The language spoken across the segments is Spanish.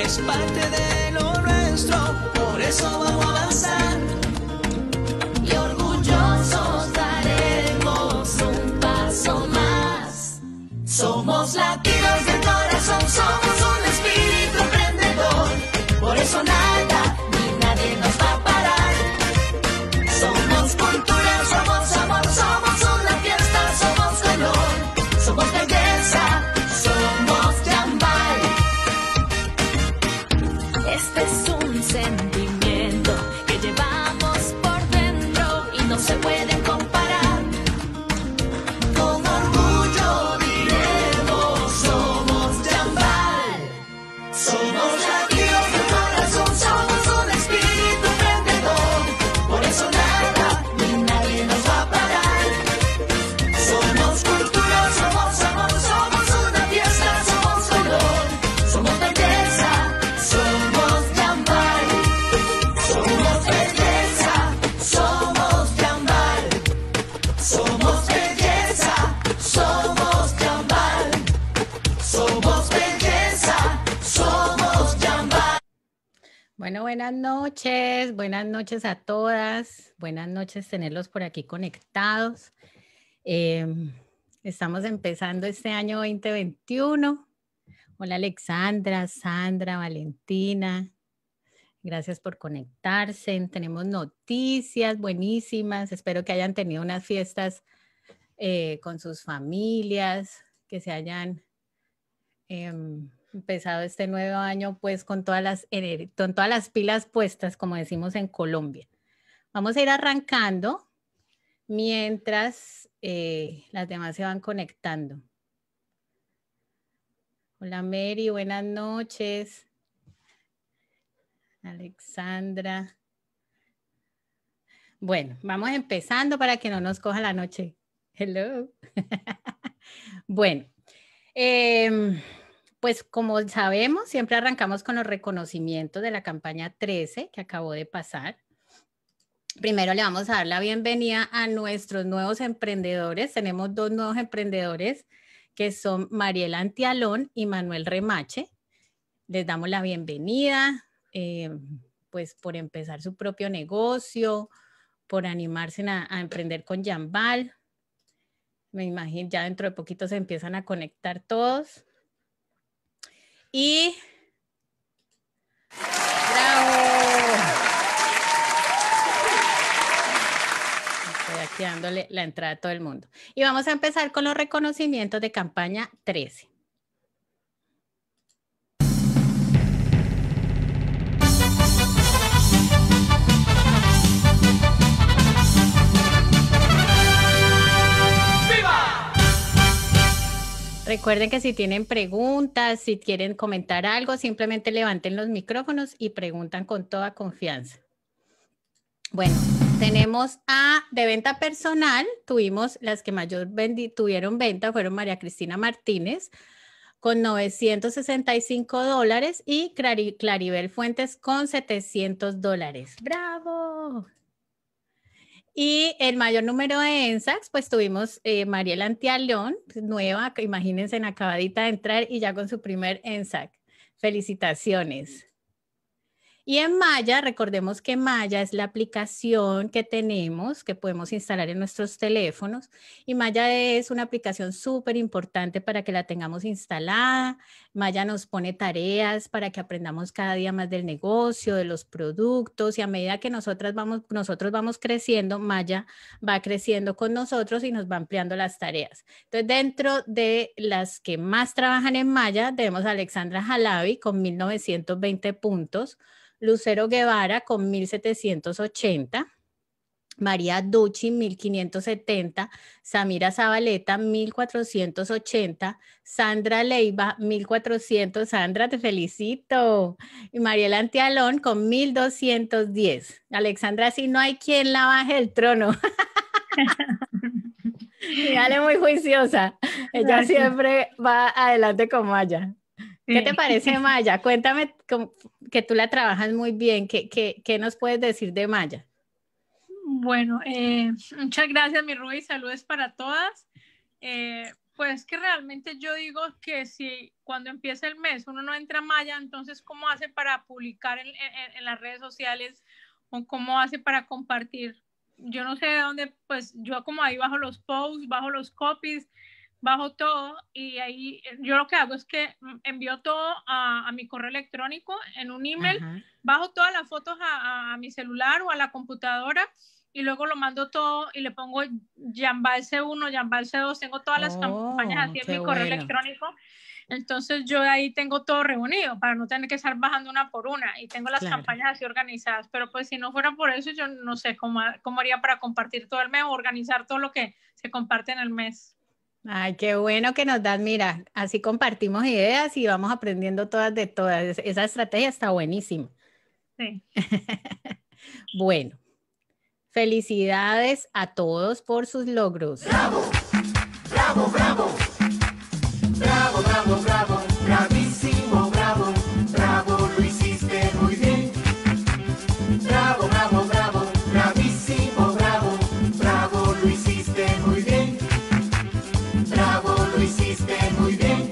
es parte de lo nuestro, por eso vamos a avanzar. Y orgullosos daremos un paso más. Somos latidos de corazón, somos un espíritu emprendedor, por eso nada. Bueno, buenas noches, buenas noches a todas, buenas noches tenerlos por aquí conectados. Em, estamos empezando este año 2021. Hola Alexandra, Sandra, Valentina, Gracias por conectarse. Tenemos noticias buenísimas. Espero que hayan tenido unas fiestas eh, con sus familias, que se hayan em, empezado este nuevo año pues con todas las, con todas las pilas puestas, como decimos en Colombia. Vamos a ir arrancando mientras eh, las demás se van conectando. Hola Mary, buenas noches. Alexandra. Bueno, vamos empezando para que no nos coja la noche. Hello. bueno, em, pues como sabemos, siempre arrancamos con los reconocimientos de la campaña 13 que acabó de pasar. Primero le vamos a dar la bienvenida a nuestros nuevos emprendedores. Tenemos dos nuevos emprendedores que son Mariela Antialón y Manuel Remache. Les damos la bienvenida, eh, pues por empezar su propio negocio, por animarse a, a emprender con Jambal. Me imagino ya dentro de poquito se empiezan a conectar todos. Y... ¡Bravo! aquí dándole la entrada a todo el mundo. Y vamos a empezar con los reconocimientos de campaña 13. Recuerden que si tienen preguntas, si quieren comentar algo, simplemente levanten los micrófonos y preguntan con toda confianza. Bueno, tenemos a de venta personal, tuvimos las que mayor tuvieron venta, fueron María Cristina Martínez con 965 dólares y Claribel Fuentes con 700 dólares. ¡Bravo! Y el mayor número de ENSACs, pues tuvimos eh, Mariela Antialón, pues, nueva, imagínense, en acabadita de entrar y ya con su primer ENSAC. Felicitaciones. Y en Maya, recordemos que Maya es la aplicación que tenemos, que podemos instalar en nuestros teléfonos. Y Maya es una aplicación súper importante para que la tengamos instalada, Maya nos pone tareas para que aprendamos cada día más del negocio, de los productos y a medida que nosotras vamos, nosotros vamos creciendo, Maya va creciendo con nosotros y nos va ampliando las tareas. Entonces, dentro de las que más trabajan en Maya, tenemos a Alexandra Jalavi con 1920 puntos, Lucero Guevara con 1780. María Ducci, 1570, Samira Zabaleta, 1480, Sandra Leiva, 1400. Sandra, te felicito. Y Mariela Antialón con 1210. Alexandra, si no hay quien la baje el trono. y dale muy juiciosa. Ella siempre va adelante con Maya. ¿Qué te parece Maya? Cuéntame que tú la trabajas muy bien. ¿Qué, qué, qué nos puedes decir de Maya? Bueno, eh, muchas gracias, mi Rubí. Saludos para todas. Eh, pues que realmente yo digo que si cuando empieza el mes uno no entra a Maya, entonces ¿cómo hace para publicar en, las redes sociales o cómo hace para compartir? Yo no sé de dónde, pues yo como ahí bajo los posts, bajo los copies, bajo todo y ahí eh, yo lo que hago es que envío todo a, mi correo electrónico en un email, bajo todas las fotos a mi celular o a la computadora y luego lo mando todo y le pongo Jambalse 1, c 2, tengo todas las campañas oh, así en mi correo electrónico. Entonces yo ahí tengo todo reunido para no tener que estar bajando una por una y tengo las campañas así organizadas, pero pues si no fuera por eso yo no sé cómo, cómo haría para compartir todo el mes o organizar todo lo que se comparte en el mes. Ay, qué bueno que nos das, mira, así compartimos ideas y vamos aprendiendo todas de todas. Esa estrategia está buenísima. Sí. bueno, Felicidades a todos por sus logros. Bravo, bravo, bravo. Bravo, bravo, bravo. Bravísimo, bravo. Bravo, lo hiciste muy bien. Bravo, bravo, bravo. Bravísimo, bravo. Bravo, lo hiciste muy bien. Bravo, lo hiciste muy bien.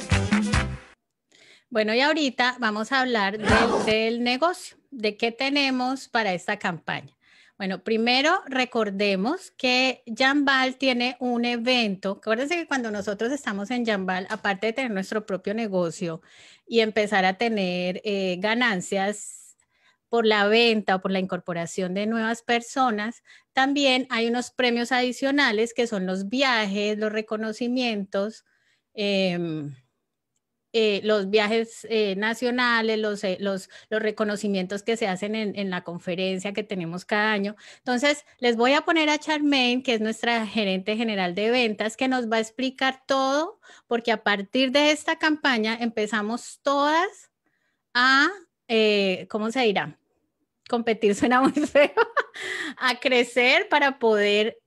Bueno, y ahorita vamos a hablar del, del negocio, de qué tenemos para esta campaña. Bueno, primero recordemos que Jambal tiene un evento. Acuérdense que cuando nosotros estamos en Jambal, aparte de tener nuestro propio negocio y empezar a tener eh, ganancias por la venta o por la incorporación de nuevas personas, también hay unos premios adicionales que son los viajes, los reconocimientos. Em, eh, los viajes eh, nacionales, eh, los, los, reconocimientos que se hacen en, en, la conferencia que tenemos cada año. Entonces, les voy a poner a Charmaine, que es nuestra gerente general de ventas, que nos va a explicar todo, porque a partir de esta campaña empezamos todas a, ¿cómo se dirá? competir suena muy feo, a crecer para poder,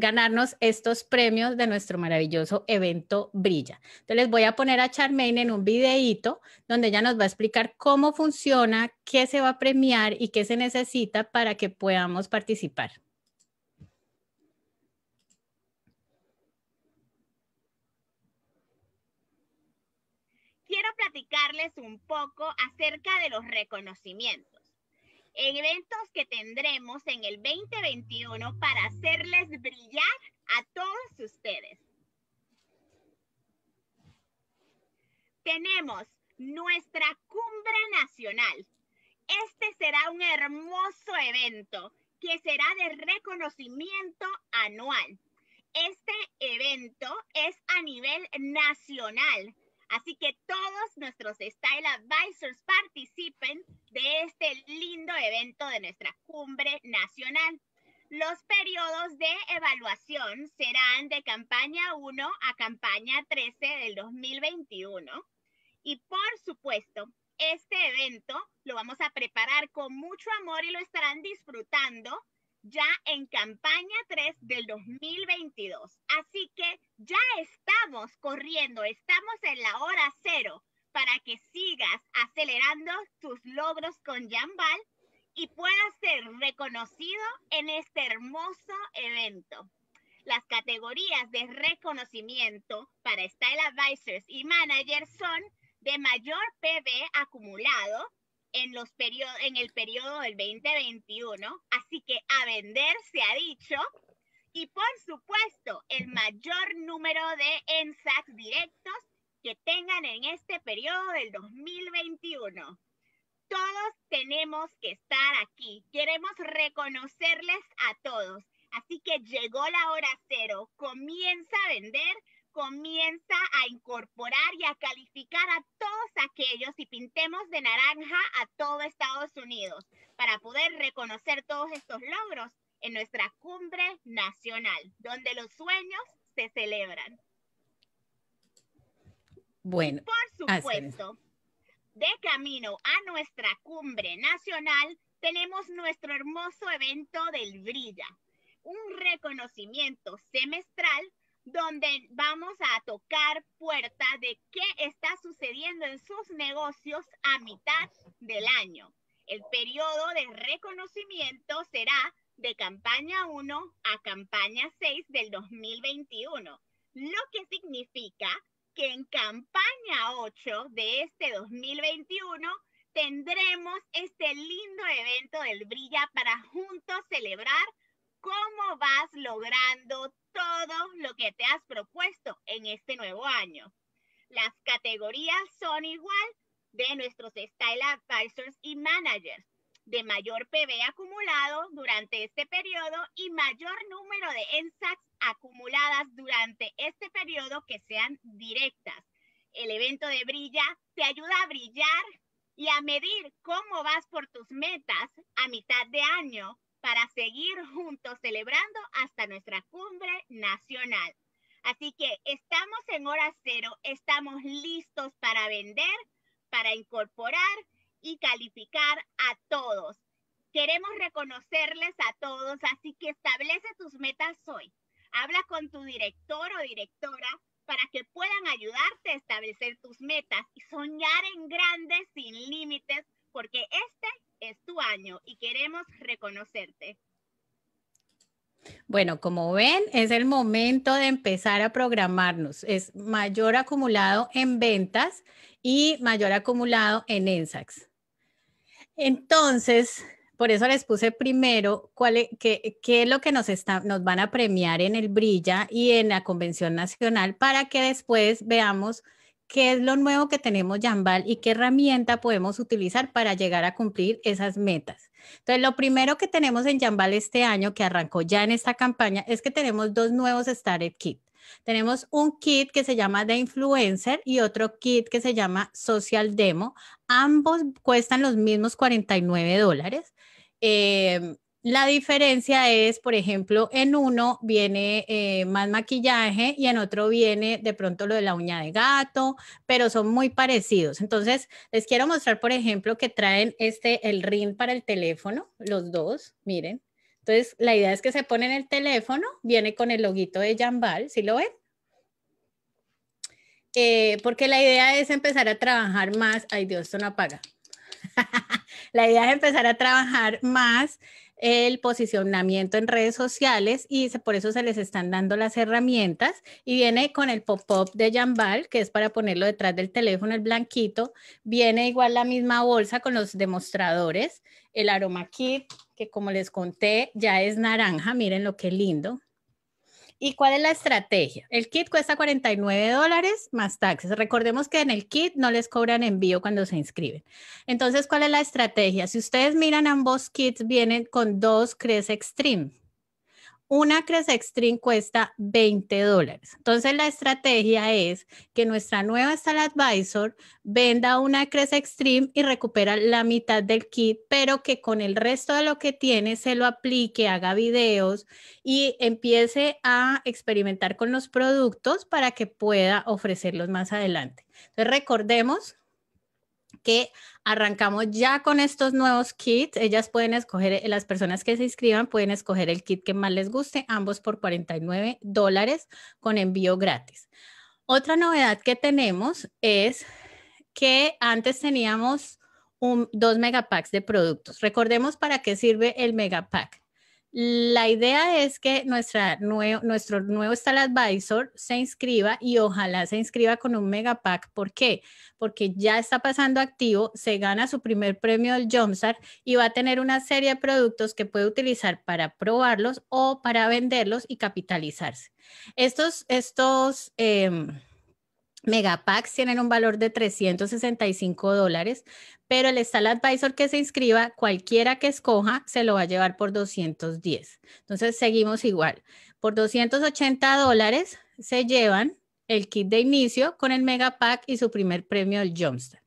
ganarnos estos premios de nuestro maravilloso evento Brilla. Entonces les voy a poner a Charmaine en un videíto donde ella nos va a explicar cómo funciona, qué se va a premiar y qué se necesita para que podamos participar. Quiero platicarles un poco acerca de los reconocimientos eventos que tendremos en el 2021 para hacerles brillar a todos ustedes. Tenemos nuestra cumbre nacional. Este será un hermoso evento que será de reconocimiento anual. Este evento es a nivel nacional, así que todos nuestros Style Advisors participen de este lindo evento de nuestra cumbre nacional. Los periodos de evaluación serán de campaña 1 a campaña 13 del 2021. Y por supuesto, este evento lo vamos a preparar con mucho amor y lo estarán disfrutando ya en campaña 3 del 2022. Así que ya estamos corriendo, estamos en la hora cero para que sigas acelerando tus logros con Jambal y puedas ser reconocido en este hermoso evento. Las categorías de reconocimiento para Style Advisors y Managers son de mayor PB acumulado en, los periodos, en el periodo del 2021, así que a vender se ha dicho. Y por supuesto, el mayor número de ENSACs directos que tengan en este periodo del 2021. Todos tenemos que estar aquí. Queremos reconocerles a todos. Así que llegó la hora cero. Comienza a vender, comienza a incorporar y a calificar a todos aquellos y pintemos de naranja a todo Estados Unidos para poder reconocer todos estos logros en nuestra cumbre nacional, donde los sueños se celebran. Bueno. Por supuesto, de camino a nuestra cumbre nacional, tenemos nuestro hermoso evento del Brilla, un reconocimiento semestral donde vamos a tocar puerta de qué está sucediendo en sus negocios a mitad del año. El periodo de reconocimiento será de campaña 1 a campaña 6 del 2021, lo que significa que en campaña 8 de este 2021 tendremos este lindo evento del Brilla para juntos celebrar cómo vas logrando todo lo que te has propuesto en este nuevo año. Las categorías son igual de nuestros Style Advisors y Managers de mayor PB acumulado durante este periodo y mayor número de NSACs acumuladas durante este periodo que sean directas. El evento de Brilla te ayuda a brillar y a medir cómo vas por tus metas a mitad de año para seguir juntos celebrando hasta nuestra cumbre nacional. Así que estamos en hora cero, estamos listos para vender, para incorporar y calificar a todos. Queremos reconocerles a todos, así que establece tus metas hoy. Habla con tu director o directora para que puedan ayudarte a establecer tus metas y soñar en grandes sin límites, porque este es tu año y queremos reconocerte. Bueno, como ven, es el momento de empezar a programarnos. Es mayor acumulado en ventas y mayor acumulado en ENSAX. Entonces, por eso les puse primero cuál e, qué, es lo que nos, está, nos van a premiar en el Brilla y en la Convención Nacional para que después veamos qué es lo nuevo que tenemos Jambal y qué herramienta podemos utilizar para llegar a cumplir esas metas. Entonces, lo primero que tenemos en Jambal este año, que arrancó ya en esta campaña, es que tenemos dos nuevos Starter Kit. Tenemos un kit que se llama The Influencer y otro kit que se llama Social Demo. Ambos cuestan los mismos 49 dólares. Em, la diferencia es, por ejemplo, en uno viene eh, más maquillaje y en otro viene de pronto lo de la uña de gato, pero son muy parecidos. Entonces, les quiero mostrar, por ejemplo, que traen este, el ring para el teléfono, los dos, miren. Entonces, la idea es que se pone en el teléfono, viene con el loguito de Jambal, ¿Si lo ven? Eh, porque la idea es empezar a trabajar más. Ay Dios, esto no apaga. la idea es empezar a trabajar más el posicionamiento en redes sociales y por eso se les están dando las herramientas y viene con el pop-up de Jambal, que es para ponerlo detrás del teléfono, el blanquito, viene igual la misma bolsa con los demostradores, el aroma kit, que como les conté ya es naranja, miren lo que lindo, ¿Y cuál es la estrategia? El kit cuesta 49 dólares más taxes. Recordemos que en el kit no les cobran envío cuando se inscriben. Entonces, ¿cuál es la estrategia? Si ustedes miran ambos kits, vienen con dos CRES Extreme una Crescent Extreme cuesta 20 dólares. Entonces la estrategia es que nuestra nueva Style Advisor venda una Crescent Extreme y recupera la mitad del kit, pero que con el resto de lo que tiene se lo aplique, haga videos y empiece a experimentar con los productos para que pueda ofrecerlos más adelante. Entonces recordemos que arrancamos ya con estos nuevos kits. Ellas pueden escoger, eh, las personas que se inscriban pueden escoger el kit que más les guste, ambos por 49 dólares con envío gratis. Otra novedad que tenemos es que antes teníamos dos megapacks de productos. Recordemos para qué sirve el megapack. La idea es que nuestro nuevo Style Advisor se inscriba y ojalá se inscriba con un megapack. ¿Por qué? Porque ya está pasando activo, se gana su primer premio del Jumpstart y va a tener una serie de productos que puede utilizar para probarlos o para venderlos y capitalizarse. Estos, estos em, megapacks tienen un valor de 365 dólares, pero el Style Advisor que se inscriba, cualquiera que escoja, se lo va a llevar por 210. Entonces seguimos igual. Por 280 dólares se llevan el kit de inicio con el Mega Pack y su primer premio el Jumpstart.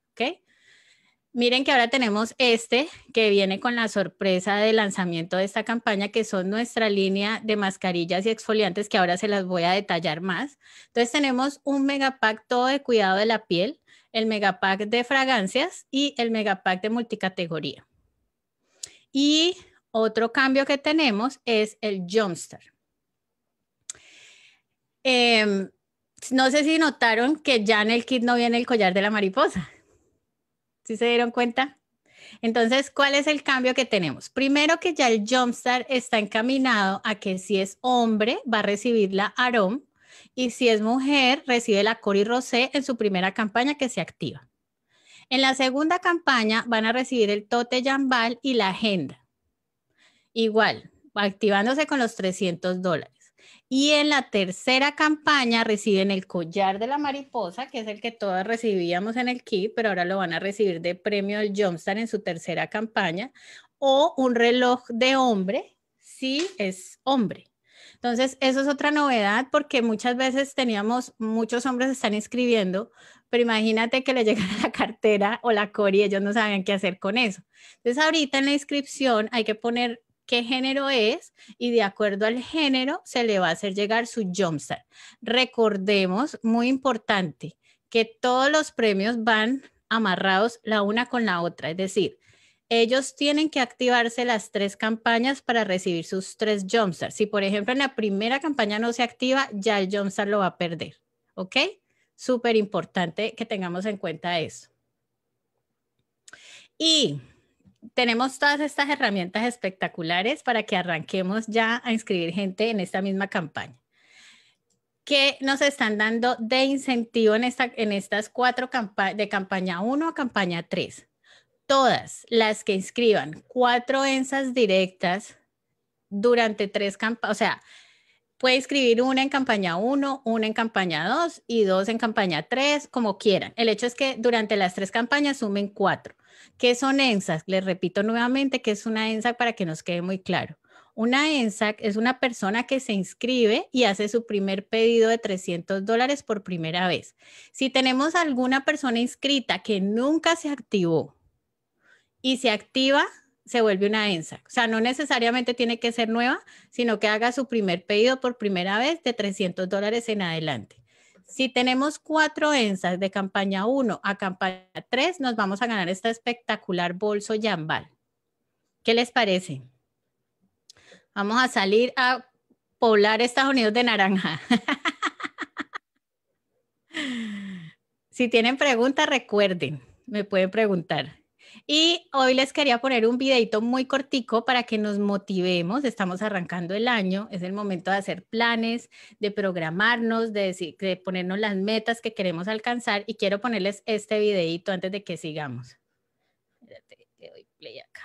Miren que ahora tenemos este que viene con la sorpresa de lanzamiento de esta campaña, que son nuestra línea de mascarillas y exfoliantes, que ahora se las voy a detallar más. Entonces tenemos un megapack todo de cuidado de la piel, el megapack de fragancias y el megapack de multicategoría. Y otro cambio que tenemos es el jumpster em, no sé si notaron que ya en el kit no viene el collar de la mariposa. ¿Sí se dieron cuenta? Entonces, ¿cuál es el cambio que tenemos? Primero que ya el Jumpstart está encaminado a que si es hombre va a recibir la AROM y si es mujer, recibe la Cori Rosé en su primera campaña que se activa. En la segunda campaña van a recibir el Tote Jambal y la Agenda. Igual, activándose con los 300 dólares. Y en la tercera campaña reciben el collar de la mariposa, que es el que todas recibíamos en el kit, pero ahora lo van a recibir de premio del Jumpstart en su tercera campaña, o un reloj de hombre, si es hombre. Entonces, eso es otra novedad porque muchas veces teníamos, muchos hombres están escribiendo, pero imagínate que le llegara la cartera o la core y ellos no sabían qué hacer con eso. Entonces, ahorita en la inscripción hay que poner qué género es y de acuerdo al género se le va a hacer llegar su jumpstart. Recordemos, muy importante, que todos los premios van amarrados la una con la otra, es decir, ellos tienen que activarse las tres campañas para recibir sus tres jumpstars. Si, por ejemplo, en la primera campaña no se activa, ya el jumpstart lo va a perder. ¿Ok? Súper importante que tengamos en cuenta eso. Y tenemos todas estas herramientas espectaculares para que arranquemos ya a inscribir gente en esta misma campaña. ¿Qué nos están dando de incentivo en, en estas cuatro campañas, de campaña 1 a campaña 3? todas las que inscriban cuatro ensas directas durante tres campañas, o sea, puede escribir una en campaña 1, una en campaña 2 y dos en campaña 3, como quieran. El hecho es que durante las tres campañas sumen cuatro. ¿Qué son ENSAs? Les repito nuevamente que es una ENSA para que nos quede muy claro. Una ENSA es una persona que se inscribe y hace su primer pedido de 300 dólares por primera vez. Si tenemos alguna persona inscrita que nunca se activó y se activa, se vuelve una ENSA. O sea, no necesariamente tiene que ser nueva, sino que haga su primer pedido por primera vez de 300 dólares en adelante. Si tenemos cuatro ENSAs de campaña 1 a campaña 3, nos vamos a ganar este espectacular bolso Yambal. ¿Qué les parece? Vamos a salir a poblar Estados Unidos de naranja. si tienen preguntas, recuerden, me pueden preguntar. Y hoy les quería poner un videito muy cortico para que nos motivemos. Estamos arrancando el año, es el momento de hacer planes, de programarnos, de, decir, de ponernos las metas que queremos alcanzar. Y quiero ponerles este videito antes de que sigamos. le doy play acá.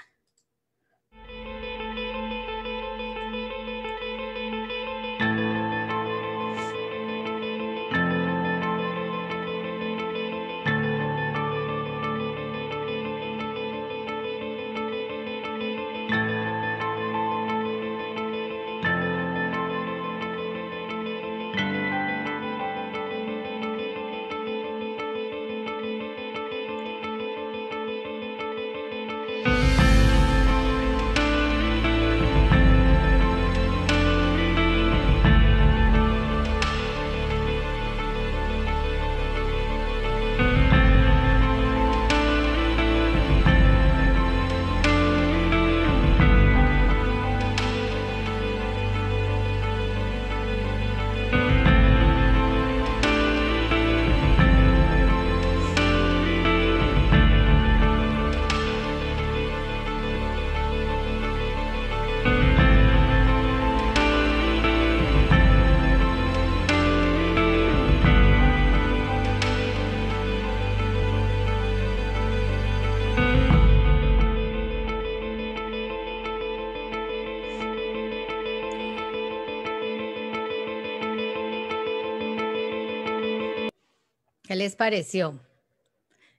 ¿Qué les pareció?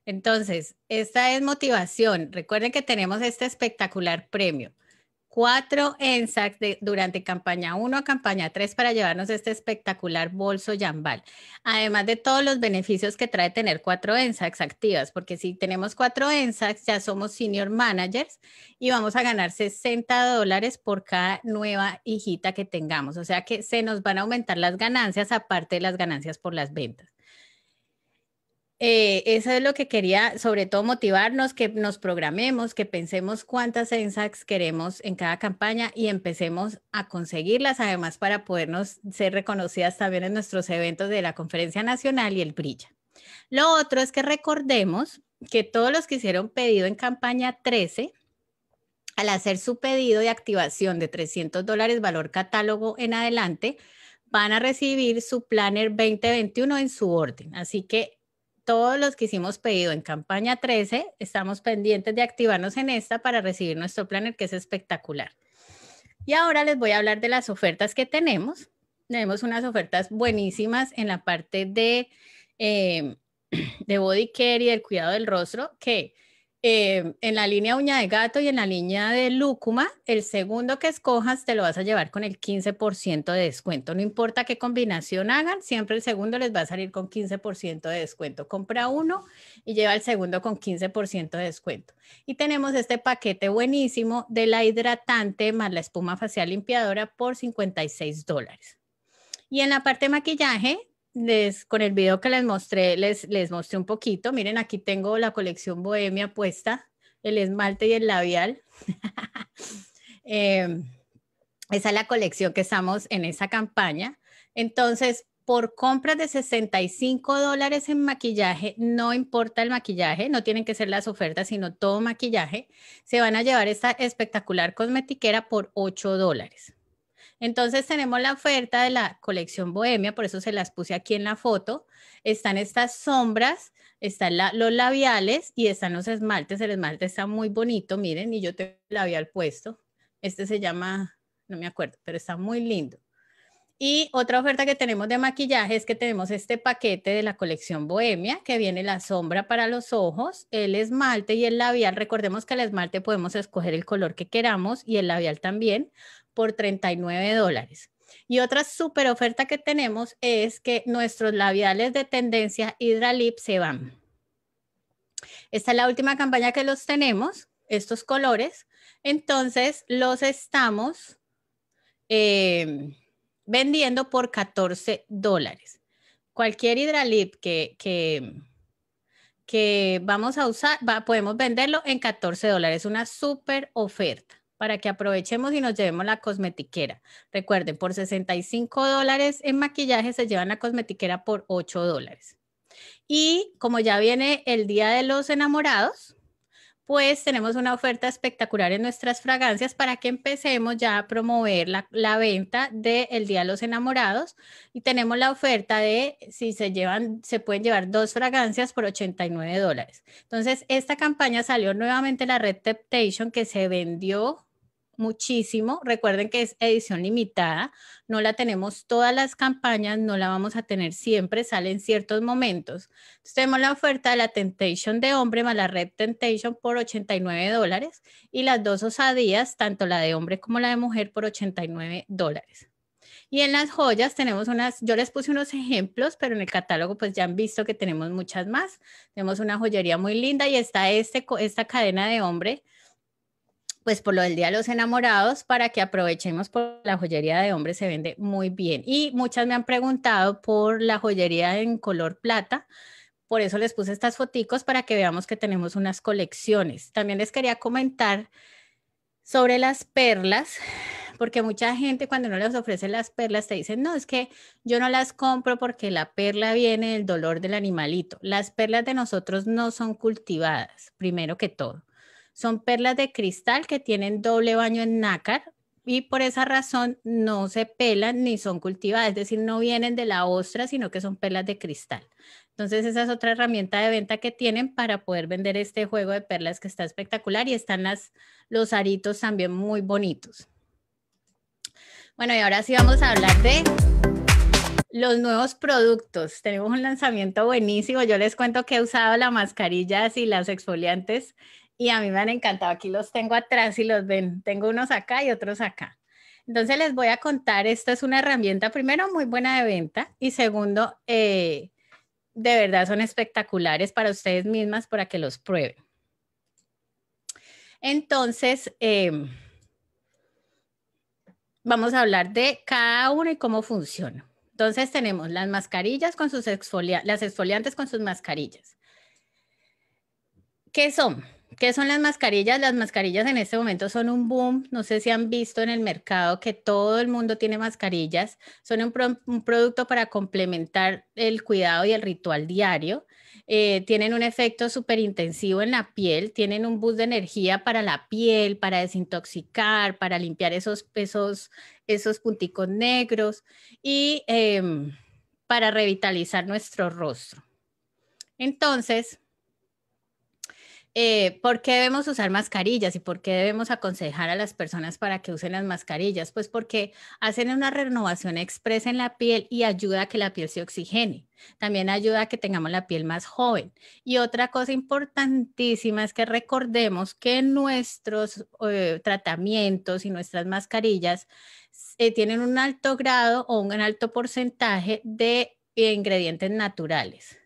Entonces, esta es motivación. Recuerden que tenemos este espectacular premio. Cuatro ENSACs durante campaña 1 a campaña 3 para llevarnos este espectacular bolso Yambal. Además de todos los beneficios que trae tener cuatro ENSACs activas, porque si tenemos cuatro ENSACs ya somos senior managers y vamos a ganar 60 dólares por cada nueva hijita que tengamos. O sea que se nos van a aumentar las ganancias aparte de las ganancias por las ventas. Eh, eso es lo que quería, sobre todo motivarnos, que nos programemos, que pensemos cuántas ENSACs queremos en cada campaña y empecemos a conseguirlas, además para podernos ser reconocidas también en nuestros eventos de la Conferencia Nacional y el Brilla. Lo otro es que recordemos que todos los que hicieron pedido en campaña 13, al hacer su pedido de activación de 300 dólares valor catálogo en adelante, van a recibir su planner 2021 en su orden. Así que todos los que hicimos pedido en campaña 13, estamos pendientes de activarnos en esta para recibir nuestro planner, que es espectacular. Y ahora les voy a hablar de las ofertas que tenemos. Tenemos unas ofertas buenísimas en la parte de, eh, de body care y del cuidado del rostro, que eh, en la línea uña de gato y en la línea de lúcuma, el segundo que escojas te lo vas a llevar con el 15% de descuento. No importa qué combinación hagan, siempre el segundo les va a salir con 15% de descuento. Compra uno y lleva el segundo con 15% de descuento. Y tenemos este paquete buenísimo de la hidratante más la espuma facial limpiadora por 56 dólares. Y en la parte maquillaje con el video que les mostré, les, mostré un poquito. Miren, aquí tengo la colección bohemia puesta, el esmalte y el labial. Em, esa es la colección que estamos en esa campaña. Entonces, por compras de 65 dólares en maquillaje, no importa el maquillaje, no tienen que ser las ofertas, sino todo maquillaje, se van a llevar esta espectacular cosmetiquera por 8 dólares. Entonces tenemos la oferta de la colección Bohemia, por eso se las puse aquí en la foto. Están estas sombras, están los labiales y están los esmaltes. El esmalte está muy bonito, miren, y yo tengo el labial puesto. Este se llama, no me acuerdo, pero está muy lindo. Y otra oferta que tenemos de maquillaje es que tenemos este paquete de la colección Bohemia, que viene la sombra para los ojos, el esmalte y el labial. Recordemos que el esmalte podemos escoger el color que queramos y el labial también por 39 dólares. Y otra super oferta que tenemos es que nuestros labiales de tendencia Hydralip se van. Esta es la última campaña que los tenemos, estos colores. Entonces los estamos eh, vendiendo por 14 dólares. Cualquier Hydralip que, que, vamos a usar, podemos venderlo en 14 dólares. Una super oferta para que aprovechemos y nos llevemos la cosmetiquera. Recuerden, por 65 dólares en maquillaje se llevan la cosmetiquera por 8 dólares. Y como ya viene el Día de los Enamorados, pues tenemos una oferta espectacular en nuestras fragancias para que empecemos ya a promover la, venta de el Día de los Enamorados y tenemos la oferta de si se llevan, se pueden llevar dos fragancias por 89 dólares. Entonces, esta campaña salió nuevamente en la red Temptation que se vendió muchísimo. Recuerden que es edición limitada, no la tenemos todas las campañas, no la vamos a tener siempre, sale en ciertos momentos. tenemos la oferta de la Temptation de hombre más la Red Temptation por 89 dólares y las dos osadías, tanto la de hombre como la de mujer, por 89 dólares. Y en las joyas tenemos unas, yo les puse unos ejemplos, pero en el catálogo pues ya han visto que tenemos muchas más. Tenemos una joyería muy linda y está este, esta cadena de hombre pues por lo del Día de los Enamorados, para que aprovechemos por la joyería de hombres se vende muy bien. Y muchas me han preguntado por la joyería en color plata. Por eso les puse estas foticos para que veamos que tenemos unas colecciones. También les quería comentar sobre las perlas, porque mucha gente cuando no les ofrece las perlas te dicen, no, es que yo no las compro porque la perla viene del dolor del animalito. Las perlas de nosotros no son cultivadas, primero que todo. Son perlas de cristal que tienen doble baño en nácar y por esa razón no se pelan ni son cultivadas, es decir, no vienen de la ostra, sino que son perlas de cristal. Entonces, esa es otra herramienta de venta que tienen para poder vender este juego de perlas que está espectacular y están las, los aritos también muy bonitos. Bueno, y ahora sí vamos a hablar de los nuevos productos. Tenemos un lanzamiento buenísimo. Yo les cuento que he usado las mascarillas y las exfoliantes y a mí me han encantado. Aquí los tengo atrás y los ven. Tengo unos acá y otros acá. Entonces les voy a contar, esta es una herramienta, primero, muy buena de venta y segundo, eh, de verdad son espectaculares para ustedes mismas para que los prueben. Entonces, em, vamos a hablar de cada uno y cómo funciona. Entonces tenemos las mascarillas con sus exfoliantes, las exfoliantes con sus mascarillas. ¿Qué son? ¿Qué son las mascarillas? Las mascarillas en este momento son un boom. No sé si han visto en el mercado que todo el mundo tiene mascarillas. Son un, producto para complementar el cuidado y el ritual diario. Eh, tienen un efecto súper intensivo en la piel, tienen un boost de energía para la piel, para desintoxicar, para limpiar esos, pesos, esos punticos negros y em, para revitalizar nuestro rostro. Entonces, eh, ¿por qué debemos usar mascarillas y por qué debemos aconsejar a las personas para que usen las mascarillas? Pues porque hacen una renovación expresa en la piel y ayuda a que la piel se oxigene. También ayuda a que tengamos la piel más joven. Y otra cosa importantísima es que recordemos que nuestros eh, tratamientos y nuestras mascarillas eh, tienen un alto grado o un alto porcentaje de ingredientes naturales.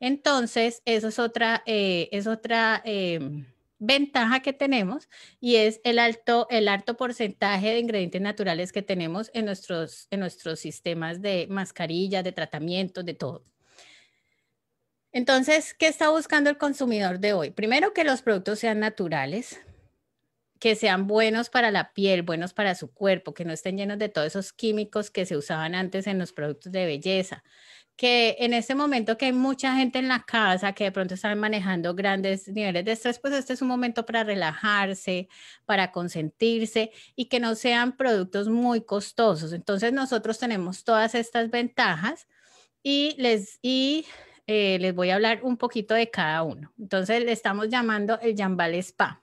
Entonces, eso es otra, eh, em, ventaja que tenemos y es el alto, porcentaje de ingredientes naturales que tenemos en nuestros, en nuestros sistemas de mascarillas, de tratamientos, de todo. Entonces, ¿qué está buscando el consumidor de hoy? Primero, que los productos sean naturales, que sean buenos para la piel, buenos para su cuerpo, que no estén llenos de todos esos químicos que se usaban antes en los productos de belleza, que en este momento que hay mucha gente en la casa que de pronto están manejando grandes niveles de estrés, pues este es un momento para relajarse, para consentirse y que no sean productos muy costosos. Entonces nosotros tenemos todas estas ventajas y les, y, eh, les voy a hablar un poquito de cada uno. Entonces le estamos llamando el Jambal Spa.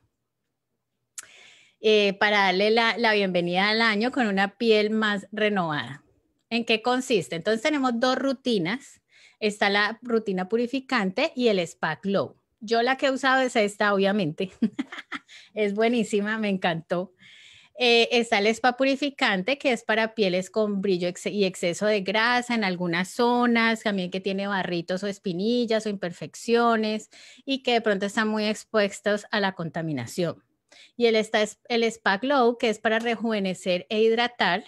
Eh, para darle la bienvenida al año con una piel más renovada. ¿En qué consiste? Entonces tenemos dos rutinas. Está la rutina purificante y el spa glow. Yo la que he usado es esta, obviamente. es buenísima, me encantó. Eh, está el spa purificante, que es para pieles con brillo y exceso de grasa en algunas zonas, también que tiene barritos o espinillas o imperfecciones y que de pronto están muy expuestos a la contaminación. Y el, está, el spa glow, que es para rejuvenecer e hidratar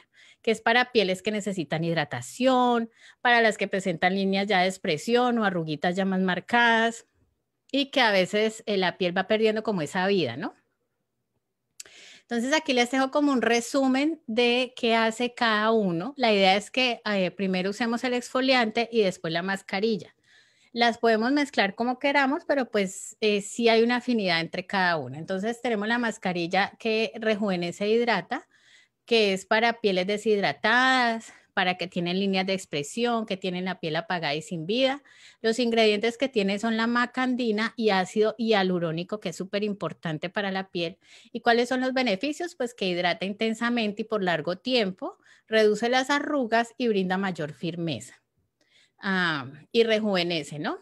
que es para pieles que necesitan hidratación, para las que presentan líneas ya de expresión o arruguitas ya más marcadas y que a veces eh, la piel va perdiendo como esa vida, ¿no? Entonces aquí les dejo como un resumen de qué hace cada uno. La idea es que eh, primero usemos el exfoliante y después la mascarilla. Las podemos mezclar como queramos, pero pues eh, sí hay una afinidad entre cada una. Entonces tenemos la mascarilla que rejuvenece e hidrata que es para pieles deshidratadas, para que tienen líneas de expresión, que tienen la piel apagada y sin vida. Los ingredientes que tiene son la macandina y ácido hialurónico, que es súper importante para la piel. ¿Y cuáles son los beneficios? Pues que hidrata intensamente y por largo tiempo, reduce las arrugas y brinda mayor firmeza. Ah, y rejuvenece, ¿no?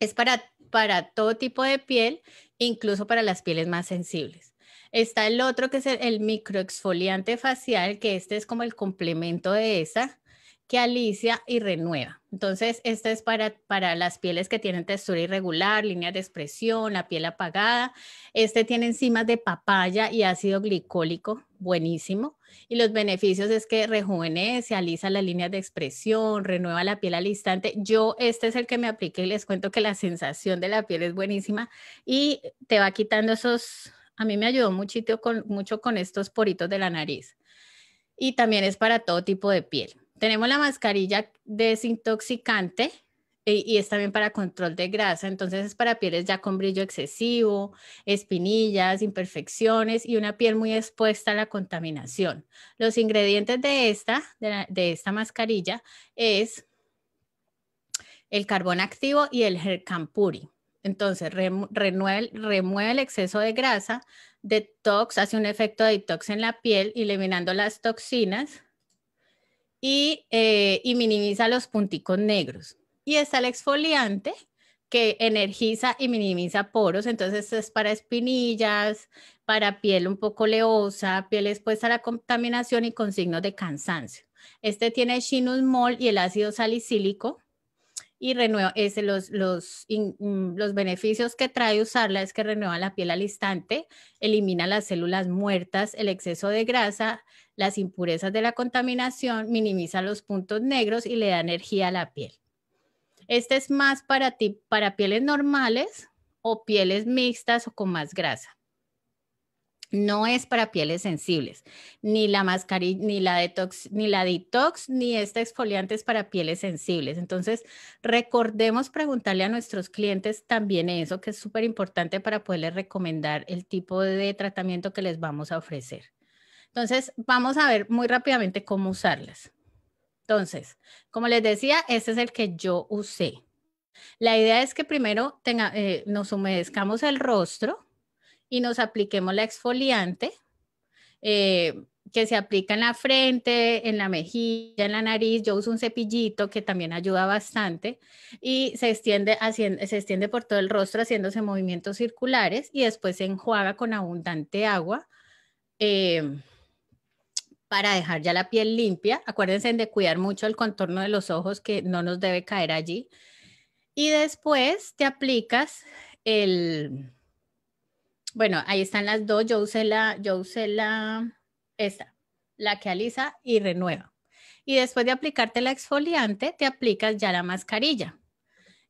Es para, para todo tipo de piel, incluso para las pieles más sensibles. Está el otro que es el, microexfoliante facial, que este es como el complemento de esa, que alicia y renueva. Entonces, este es para, para las pieles que tienen textura irregular, líneas de expresión, la piel apagada. Este tiene enzimas de papaya y ácido glicólico, buenísimo. Y los beneficios es que rejuvenece, alisa las líneas de expresión, renueva la piel al instante. Yo, este es el que me apliqué y les cuento que la sensación de la piel es buenísima y te va quitando esos a mí me ayudó mucho con estos poritos de la nariz. Y también es para todo tipo de piel. Tenemos la mascarilla desintoxicante eh, y, es también para control de grasa. Entonces es para pieles ya con brillo excesivo, espinillas, imperfecciones y una piel muy expuesta a la contaminación. Los ingredientes de esta, de esta mascarilla es el carbón activo y el hercampuri. Entonces, remueve el exceso de grasa, detox, hace un efecto de detox en la piel, eliminando las toxinas y, eh, minimiza los punticos negros. Y está el exfoliante, que energiza y minimiza poros, entonces es para espinillas, para piel un poco leosa, piel expuesta a la contaminación y con signos de cansancio. Este tiene shinus mol y el ácido salicílico y renueva, los, mm, los, beneficios que trae usarla es que renueva la piel al instante, elimina las células muertas, el exceso de grasa, las impurezas de la contaminación, minimiza los puntos negros y le da energía a la piel. Este es más para ti, para pieles normales o pieles mixtas o con más grasa no es para pieles sensibles, ni la mascarilla, ni la detox, ni la detox, ni esta exfoliante es para pieles sensibles. Entonces, recordemos preguntarle a nuestros clientes también eso, que es súper importante para poderles recomendar el tipo de tratamiento que les vamos a ofrecer. Entonces, vamos a ver muy rápidamente cómo usarlas. Entonces, como les decía, este es el que yo usé. La idea es que primero tenga, eh, nos humedezcamos el rostro, y nos apliquemos la exfoliante eh, que se aplica en la frente, en la mejilla, en la nariz. Yo uso un cepillito que también ayuda bastante y se extiende, haciendo, se extiende por todo el rostro haciéndose movimientos circulares y después se enjuaga con abundante agua. Eh, para dejar ya la piel limpia. Acuérdense de cuidar mucho el contorno de los ojos que no nos debe caer allí. Y después te aplicas el, bueno, ahí están las dos. Yo usé la, yo usé la, esta, la que alisa y renueva. Y después de aplicarte la exfoliante, te aplicas ya la mascarilla.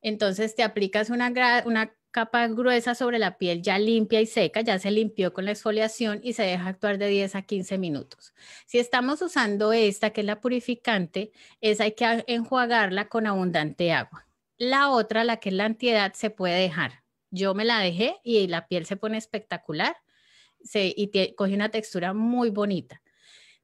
Entonces te aplicas una, una capa gruesa sobre la piel ya limpia y seca, ya se limpió con la exfoliación y se deja actuar de 10 a 15 minutos. Si estamos usando esta, que es la purificante, esa hay que enjuagarla con abundante agua. La otra, la que es la antiedad, se puede dejar yo me la dejé y la piel se pone espectacular y te, coge una textura muy bonita.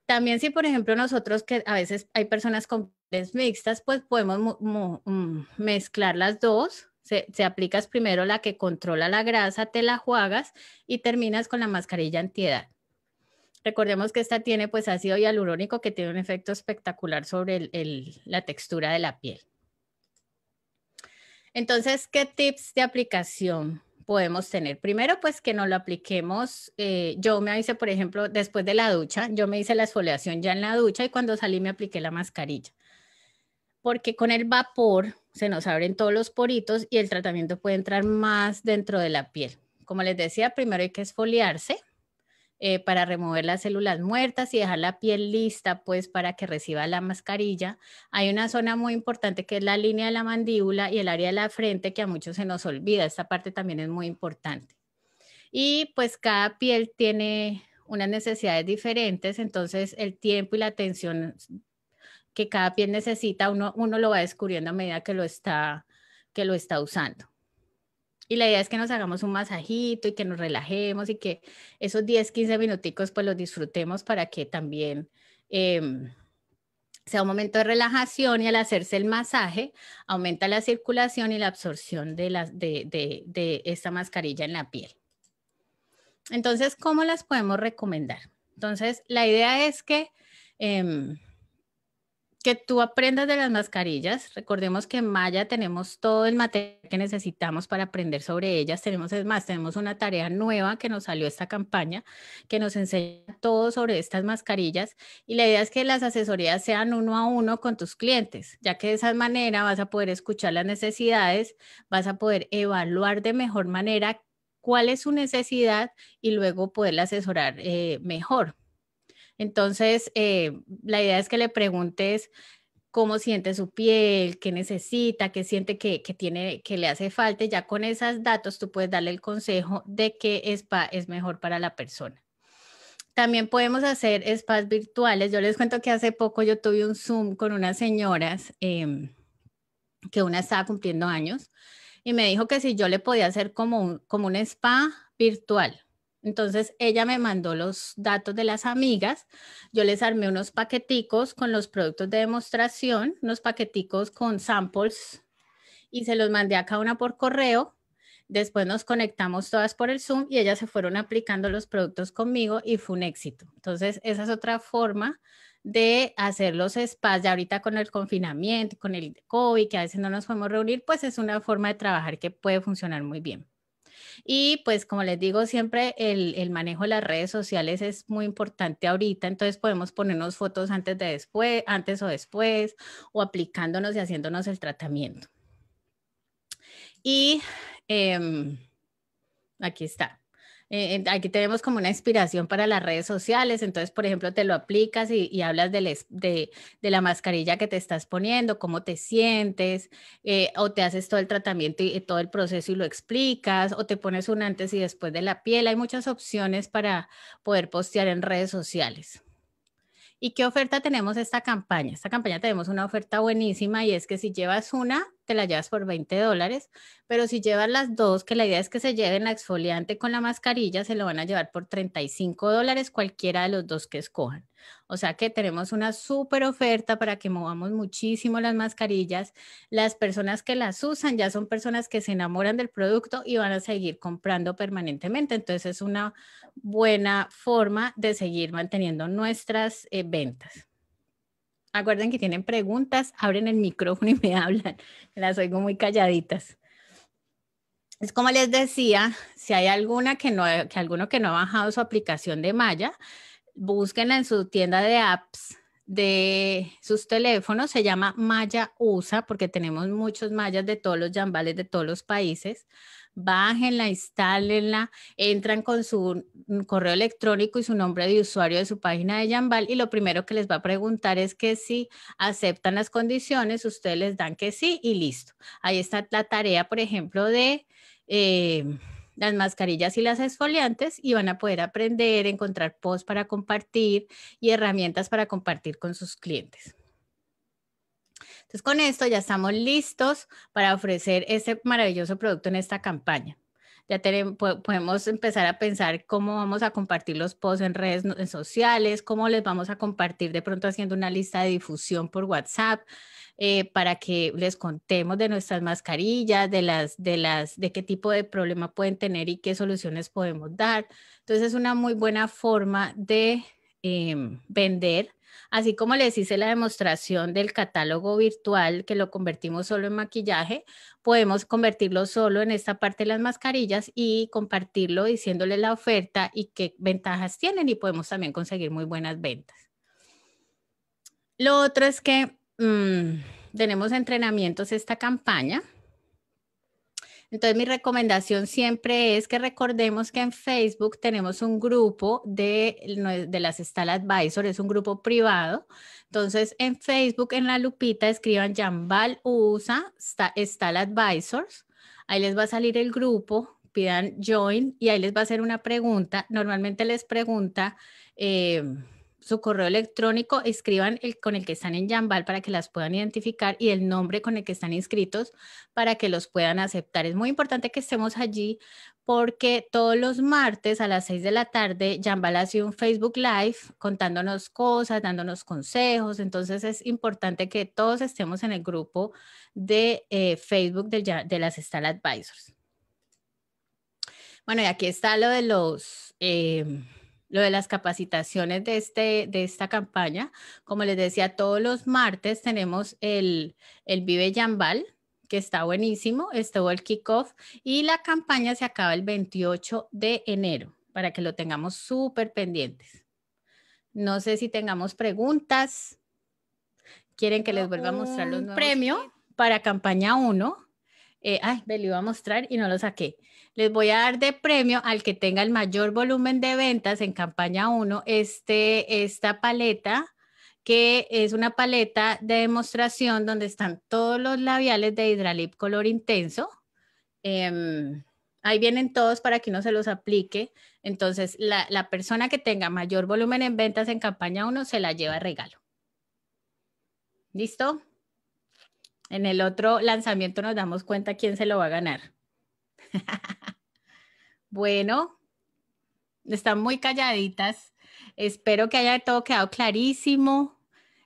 También si, por ejemplo, nosotros que a veces hay personas con pieles mixtas, pues podemos mm, mezclar las dos. Se, aplicas primero la que controla la grasa, te la juagas y terminas con la mascarilla antiedad. Recordemos que esta tiene pues ácido hialurónico que tiene un efecto espectacular sobre la textura de la piel. Entonces, ¿qué tips de aplicación podemos tener? Primero, pues que no lo apliquemos. Eh, yo me hice, por ejemplo, después de la ducha, yo me hice la exfoliación ya en la ducha y cuando salí me apliqué la mascarilla. Porque con el vapor se nos abren todos los poritos y el tratamiento puede entrar más dentro de la piel. Como les decía, primero hay que esfoliarse eh, para remover las células muertas y dejar la piel lista, pues, para que reciba la mascarilla. Hay una zona muy importante que es la línea de la mandíbula y el área de la frente que a muchos se nos olvida. Esta parte también es muy importante. Y pues cada piel tiene unas necesidades diferentes, entonces el tiempo y la atención que cada piel necesita, uno, lo va descubriendo a medida que que lo está usando. Y la idea es que nos hagamos un masajito y que nos relajemos y que esos 10, 15 minuticos pues los disfrutemos para que también em, sea un momento de relajación y al hacerse el masaje aumenta la circulación y la absorción de, la, de, esta mascarilla en la piel. Entonces, ¿cómo las podemos recomendar? Entonces, la idea es que... Em, que tú aprendas de las mascarillas. Recordemos que en Maya tenemos todo el material que necesitamos para aprender sobre ellas. Tenemos, es más, tenemos una tarea nueva que nos salió esta campaña, que nos enseña todo sobre estas mascarillas. Y la idea es que las asesorías sean uno a uno con tus clientes, ya que de esa manera vas a poder escuchar las necesidades, vas a poder evaluar de mejor manera cuál es su necesidad y luego poderla asesorar eh, mejor. Entonces, eh, la idea es que le preguntes cómo siente su piel, qué necesita, qué siente que, le hace falta. Ya con esos datos tú puedes darle el consejo de qué spa es mejor para la persona. También podemos hacer spas virtuales. Yo les cuento que hace poco yo tuve un Zoom con unas señoras em, que una estaba cumpliendo años y me dijo que si yo le podía hacer como como un spa virtual. Entonces ella me mandó los datos de las amigas, yo les armé unos paqueticos con los productos de demostración, unos paqueticos con samples y se los mandé a cada una por correo. Después nos conectamos todas por el Zoom y ellas se fueron aplicando los productos conmigo y fue un éxito. Entonces esa es otra forma de hacer los spas, ya ahorita con el confinamiento, con el COVID, que a veces no nos podemos reunir, pues es una forma de trabajar que puede funcionar muy bien. Y pues como les digo, siempre el, manejo de las redes sociales es muy importante ahorita, entonces podemos ponernos fotos antes, de después, antes o después, o aplicándonos y haciéndonos el tratamiento. Y em, aquí está. Eh, aquí tenemos como una inspiración para las redes sociales, entonces, por ejemplo, te lo aplicas y, hablas de, la mascarilla que te estás poniendo, cómo te sientes, eh, o te haces todo el tratamiento y todo el proceso y lo explicas, o te pones un antes y después de la piel. Hay muchas opciones para poder postear en redes sociales. ¿Y qué oferta tenemos esta campaña? Esta campaña tenemos una oferta buenísima y es que si llevas una, te la llevas por 20 dólares, pero si llevas las dos, que la idea es que se lleven la exfoliante con la mascarilla, se lo van a llevar por 35 dólares cualquiera de los dos que escojan. O sea que tenemos una súper oferta para que movamos muchísimo las mascarillas. Las personas que las usan ya son personas que se enamoran del producto y van a seguir comprando permanentemente. Entonces es una buena forma de seguir manteniendo nuestras eh, ventas. Acuerden que tienen preguntas, abren el micrófono y me hablan. Las oigo muy calladitas. Es como les decía, si hay alguna que no, alguno que no ha bajado su aplicación de Maya, búsquenla en su tienda de apps de sus teléfonos, se llama Maya USA, porque tenemos muchos mayas de todos los yambales de todos los países bájenla, instálenla, entran con su correo electrónico y su nombre de usuario de su página de Yambal y lo primero que les va a preguntar es que si aceptan las condiciones, ustedes les dan que sí y listo. Ahí está la tarea, por ejemplo, de... Eh, las mascarillas y las esfoliantes y van a poder aprender, encontrar posts para compartir y herramientas para compartir con sus clientes. Entonces, con esto ya estamos listos para ofrecer este maravilloso producto en esta campaña. Ya podemos empezar a pensar cómo vamos a compartir los posts en redes sociales, cómo les vamos a compartir de pronto haciendo una lista de difusión por WhatsApp. Eh, para que les contemos de nuestras mascarillas, de las, de las, de qué tipo de problema pueden tener y qué soluciones podemos dar. Entonces es una muy buena forma de em, vender Así como les hice la demostración del catálogo virtual que lo convertimos solo en maquillaje, podemos convertirlo solo en esta parte de las mascarillas y compartirlo diciéndole la oferta y qué ventajas tienen y podemos también conseguir muy buenas ventas. Lo otro es que mm, tenemos entrenamientos esta campaña entonces mi recomendación siempre es que recordemos que en Facebook tenemos un grupo de, de las Stall Advisors, es un grupo privado. Entonces en Facebook, en la lupita, escriban Jambal USA Stall Advisors. Ahí les va a salir el grupo, pidan join y ahí les va a hacer una pregunta. Normalmente les pregunta... Eh, su correo electrónico, escriban el con el que están en Jambal para que las puedan identificar y el nombre con el que están inscritos para que los puedan aceptar. Es muy importante que estemos allí porque todos los martes a las 6 de la tarde Yambal hace un Facebook Live contándonos cosas, dándonos consejos, entonces es importante que todos estemos en el grupo de eh, Facebook de, las Style Advisors. Bueno, y aquí está lo de los... Em, lo de las capacitaciones de, este, de esta campaña. Como les decía, todos los martes tenemos el, Vive Yambal, que está buenísimo, estuvo el kickoff y la campaña se acaba el 28 de enero, para que lo tengamos súper pendientes. No sé si tengamos preguntas. ¿Quieren que les vuelva a mostrar los mm, premios para campaña 1? Eh, ay, me lo iba a mostrar y no lo saqué. Les voy a dar de premio al que tenga el mayor volumen de ventas en campaña 1 este, esta paleta que es una paleta de demostración donde están todos los labiales de Hidralip color intenso. Em, ahí vienen todos para que uno se los aplique. Entonces, la, persona que tenga mayor volumen en ventas en campaña 1 se la lleva a regalo. ¿Listo? En el otro lanzamiento nos damos cuenta quién se lo va a ganar. bueno, están muy calladitas. Espero que haya todo quedado clarísimo.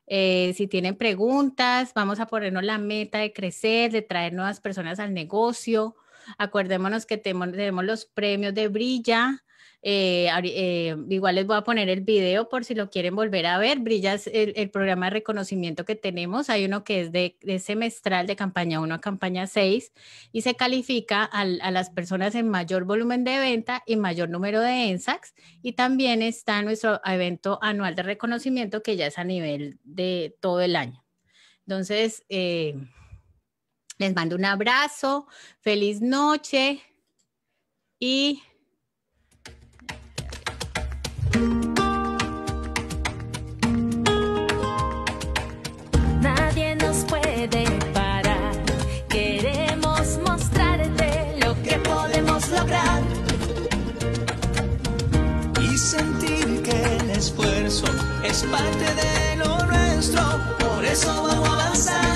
Eh, si tienen preguntas, vamos a ponernos la meta de crecer, de traer nuevas personas al negocio. Acordémonos que tenemos los premios de Brilla eh, eh, igual les voy a poner el video por si lo quieren volver a ver. Brillas el, programa de reconocimiento que tenemos. Hay uno que es de, semestral de campaña 1 a campaña 6 y se califica a las personas en mayor volumen de venta y mayor número de ENSACs. Y también está nuestro evento anual de reconocimiento que ya es a nivel de todo el año. Entonces, eh, les mando un abrazo, feliz noche y es parte de lo nuestro, por eso vamos a avanzar.